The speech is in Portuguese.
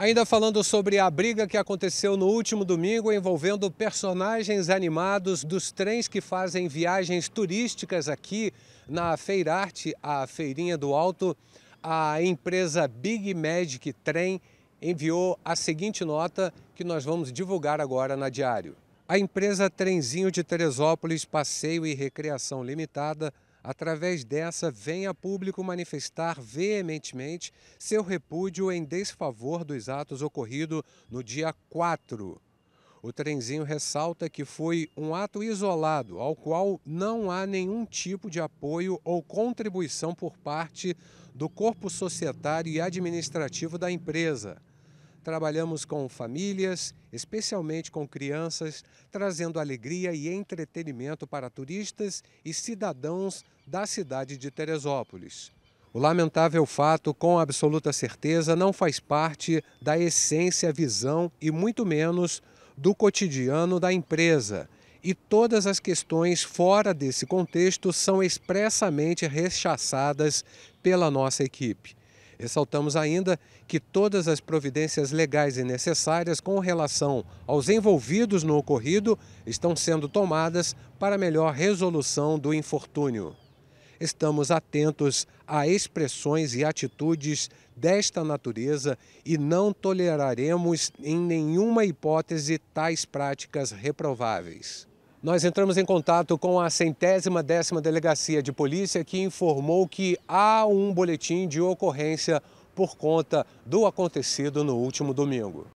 Ainda falando sobre a briga que aconteceu no último domingo envolvendo personagens animados dos trens que fazem viagens turísticas aqui na Feirarte, a Feirinha do Alto, a empresa Big Magic Trem enviou a seguinte nota que nós vamos divulgar agora na Diário. A empresa Trenzinho de Teresópolis Passeio e Recreação Limitada através dessa, vem a público manifestar veementemente seu repúdio em desfavor dos atos ocorridos no dia 4. O trenzinho ressalta que foi um ato isolado, ao qual não há nenhum tipo de apoio ou contribuição por parte do corpo societário e administrativo da empresa. Trabalhamos com famílias, especialmente com crianças, trazendo alegria e entretenimento para turistas e cidadãos da cidade de Teresópolis. O lamentável fato, com absoluta certeza, não faz parte da essência, visão e muito menos do cotidiano da empresa. E todas as questões fora desse contexto são expressamente rechaçadas pela nossa equipe. Ressaltamos ainda que todas as providências legais e necessárias com relação aos envolvidos no ocorrido estão sendo tomadas para melhor resolução do infortúnio. Estamos atentos a expressões e atitudes desta natureza e não toleraremos em nenhuma hipótese tais práticas reprováveis. Nós entramos em contato com a centésima décima delegacia de polícia que informou que há um boletim de ocorrência por conta do acontecido no último domingo.